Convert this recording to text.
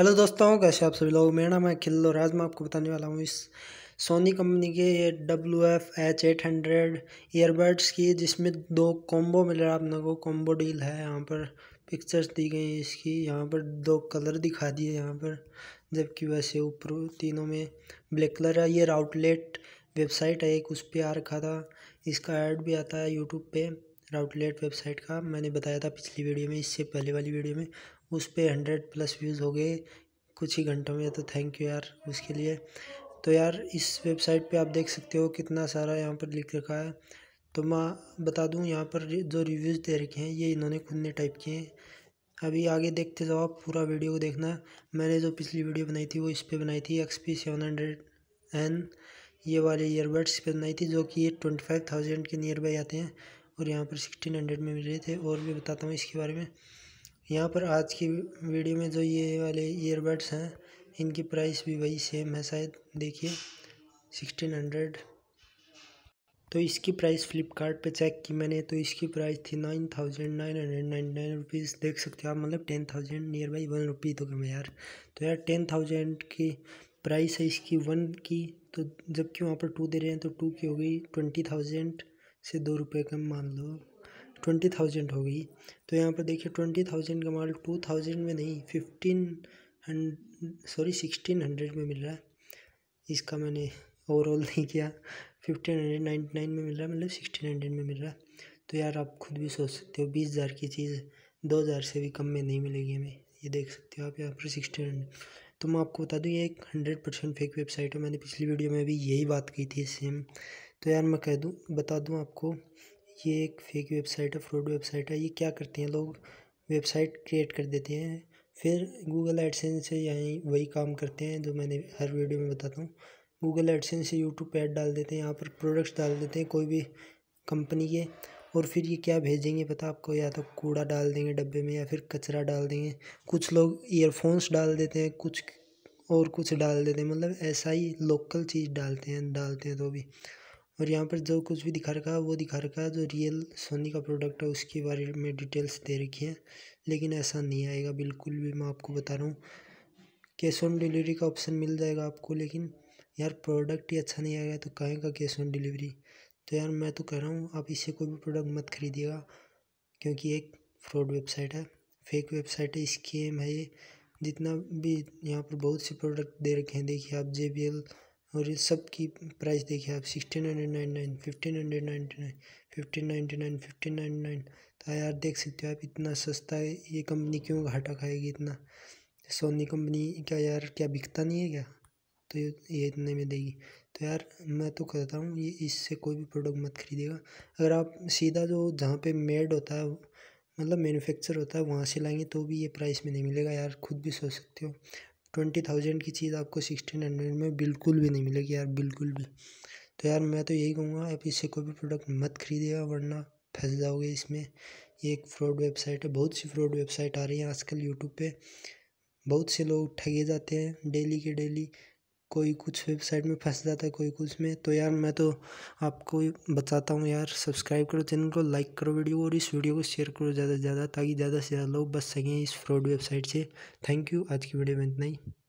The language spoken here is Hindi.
हेलो दोस्तों कैसे आप सभी लोग मेरा नाम है खिल्लो राज मैं आपको बताने वाला हूँ इस सोनी कंपनी के ये W F H eight hundred earbuds की जिसमें दो कॉम्बो मिल रहा है अपने को कॉम्बो डील है यहाँ पर पिक्चर्स दी गई हैं इसकी यहाँ पर दो कलर दिखा दिए यहाँ पर जबकि वैसे ऊपर तीनों में ब्लैक कलर है ये राउटलेट वेबसाइट है एक उस पर आ रखा था इसका एड भी आता है यूट्यूब पर राउटलेट वेबसाइट का मैंने बताया था पिछली वीडियो में इससे पहले वाली वीडियो में उस पर हंड्रेड प्लस व्यूज़ हो गए कुछ ही घंटों में तो थैंक यू यार उसके लिए तो यार इस वेबसाइट पे आप देख सकते हो कितना सारा यहाँ पर लिख रखा है तो मैं बता दूँ यहाँ पर जो रिव्यूज़ दे रखे हैं ये इन्होंने खुद ने टाइप किए हैं अभी आगे देखते जाओ आप पूरा वीडियो को देखना मैंने जो पिछली वीडियो बनाई थी वो इस पर बनाई थी X P seven hundred N ये वाले ईयरबड्स पर बनाई थी जो कि ये ट्वेंटी फाइव थाउजेंड के नियर बाई आते हैं और यहाँ पर सिक्सटीन हंड्रेड में मिल रहे थे और भी बताता हूँ इसके बारे में यहाँ पर आज की वीडियो में जो ये वाले ईयरबड्स हैं इनकी प्राइस भी वही सेम है शायद देखिए सिक्सटीन हंड्रेड तो इसकी प्राइस फ्लिपकार्ट पे चेक की मैंने तो इसकी प्राइस थी nine thousand nine hundred nine nine rupees देख सकते हो आप मतलब ten thousand nearby one rupee तो कम यार तो यार टेन थाउजेंड की प्राइस है इसकी वन की तो जबकि वहाँ पर टू दे रहे हैं तो टू की हो गई ट्वेंटी थाउजेंड से दो रुपये कम मान लो ट्वेंटी थाउजेंड हो गई तो यहाँ पर देखिए ट्वेंटी थाउजेंड का माल टू थाउजेंड में नहीं fifteen hun sorry sixteen hundred में मिल रहा है इसका मैंने ओवरऑल नहीं किया फिफ्टीन हंड्रेड नाइन्टी नाइन में मिल रहा है मतलब सिक्सटीन हंड्रेड में मिल रहा है तो यार आप खुद भी सोच सकते हो बीस हज़ार की चीज़ दो हज़ार से भी कम में नहीं मिलेगी हमें ये देख सकते हो आप यहाँ पर सिक्सटीन हंड्रेड तो मैं आपको बता दूँ ये एक हंड्रेड परसेंट फेक वेबसाइट है मैंने पिछली वीडियो में भी यही बात की थी सेम तो यार मैं कह दूँ बता दूँ आपको ये एक फेक वेबसाइट है फ्रॉड वेबसाइट है ये क्या करते हैं लोग वेबसाइट क्रिएट कर देते हैं फिर गूगल एडसेंस से यहीं वही काम करते हैं जो मैंने हर वीडियो में बताता हूँ गूगल एडसेंस से यूट्यूब पे ऐड डाल देते हैं यहाँ पर प्रोडक्ट्स डाल देते हैं कोई भी कंपनी के और फिर ये क्या भेजेंगे पता आपको या तो कूड़ा डाल देंगे डब्बे में या फिर कचरा डाल देंगे कुछ लोग ईयरफोन्स डाल देते हैं कुछ और कुछ डाल देते हैं मतलब ऐसा ही लोकल चीज़ डालते हैं डालते हैं तो भी और यहाँ पर जो कुछ भी दिखा रखा है वो दिखा रखा है जो रियल सोनी का प्रोडक्ट है उसके बारे में डिटेल्स दे रखी है लेकिन ऐसा नहीं आएगा बिल्कुल भी मैं आपको बता रहा हूँ कैश ऑन डिलीवरी का ऑप्शन मिल जाएगा आपको लेकिन यार प्रोडक्ट ही अच्छा नहीं आएगा तो कहें का कैश ऑन डिलीवरी तो यार मैं तो कह रहा हूँ आप इससे कोई भी प्रोडक्ट मत खरीदिएगा क्योंकि एक फ्रॉड वेबसाइट है फेक वेबसाइट है स्कीम है ये जितना भी यहाँ पर बहुत से प्रोडक्ट दे रखे हैं देखिए आप जे बी एल और ये सब की प्राइस देखिए आप sixteen hundred nine nine fifteen hundred ninety nine fifteen ninety nine fifteen ninety nine तो यार देख सकते हो आप इतना सस्ता है ये कंपनी क्यों घाटा खाएगी इतना सोनी कंपनी क्या यार क्या बिकता नहीं है क्या तो ये इतने में देगी तो यार मैं तो कहता हूँ ये इससे कोई भी प्रोडक्ट मत खरीदेगा अगर आप सीधा जो जहाँ पे मेड होता है मतलब मैन्युफैक्चर होता है वहाँ से लाएंगे तो भी ये प्राइस में नहीं मिलेगा यार खुद भी सोच सकते हो ट्वेंटी थाउजेंड की चीज़ आपको सिक्सटीन हंड्रेड में बिल्कुल भी नहीं मिलेगी यार बिल्कुल भी तो यार मैं तो यही कहूँगा आप इससे कोई भी प्रोडक्ट मत खरीदिएगा वरना फंस जाओगे इसमें ये एक फ्रॉड वेबसाइट है बहुत सी फ्रॉड वेबसाइट आ रही है आजकल यूट्यूब पे बहुत से लोग ठगे जाते हैं डेली के डेली कोई कुछ वेबसाइट में फंस जाता है कोई कुछ में तो यार मैं तो आपको बताता हूँ यार सब्सक्राइब करो चैनल को लाइक करो वीडियो और इस वीडियो को शेयर करो ज़्यादा से ज़्यादा ताकि ज़्यादा से ज़्यादा लोग बच सकें इस फ्रॉड वेबसाइट से थैंक यू आज की वीडियो में इतना ही